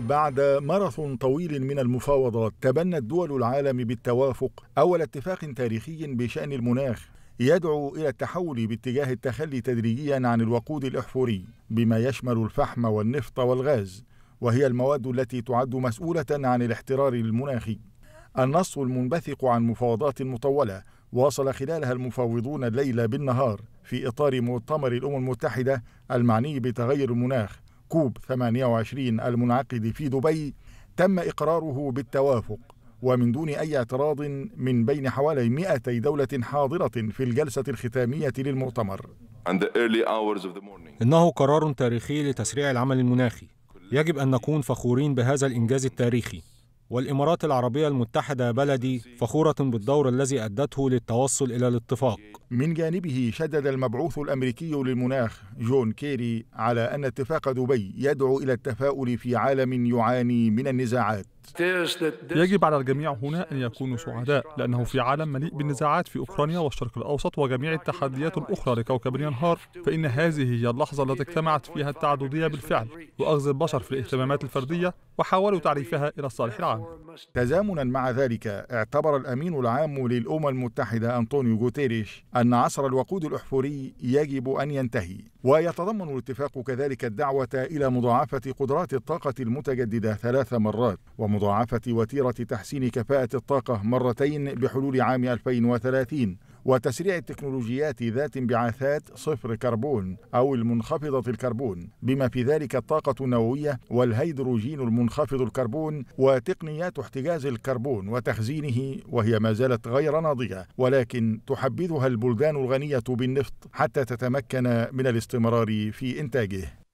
بعد ماراثون طويل من المفاوضات تبنت دول العالم بالتوافق اول اتفاق تاريخي بشان المناخ يدعو الى التحول باتجاه التخلي تدريجيا عن الوقود الاحفوري بما يشمل الفحم والنفط والغاز وهي المواد التي تعد مسؤوله عن الاحترار المناخي النص المنبثق عن مفاوضات مطوله واصل خلالها المفاوضون الليل بالنهار في اطار مؤتمر الامم المتحده المعني بتغير المناخ كوب 28 المنعقد في دبي تم إقراره بالتوافق ومن دون أي اعتراض من بين حوالي 200 دولة حاضرة في الجلسة الختامية للمؤتمر إنه قرار تاريخي لتسريع العمل المناخي يجب أن نكون فخورين بهذا الإنجاز التاريخي والإمارات العربية المتحدة بلدي فخورة بالدور الذي أدته للتوصل إلى الاتفاق من جانبه شدد المبعوث الامريكي للمناخ جون كيري على ان اتفاق دبي يدعو الى التفاؤل في عالم يعاني من النزاعات يجب على الجميع هنا أن يكونوا سعداء لأنه في عالم مليء بالنزاعات في أوكرانيا والشرق الأوسط وجميع التحديات الأخرى لكوكب ينهار فإن هذه هي اللحظة التي اجتمعت فيها التعددية بالفعل وأخذ البشر في الاهتمامات الفردية وحاولوا تعريفها إلى الصالح العام تزامنا مع ذلك اعتبر الأمين العام للأمم المتحدة أنطونيو غوتيريش أن عصر الوقود الأحفوري يجب أن ينتهي ويتضمن الاتفاق كذلك الدعوة إلى مضاعفة قدرات الطاقة المتجددة ثلاث مرات ومضاعفة وتيرة تحسين كفاءة الطاقة مرتين بحلول عام 2030 وتسريع التكنولوجيات ذات انبعاثات صفر كربون أو المنخفضة الكربون بما في ذلك الطاقة النووية والهيدروجين المنخفض الكربون وتقنيات احتجاز الكربون وتخزينه وهي ما زالت غير ناضجة ولكن تحبذها البلدان الغنية بالنفط حتى تتمكن من الاستمرار في إنتاجه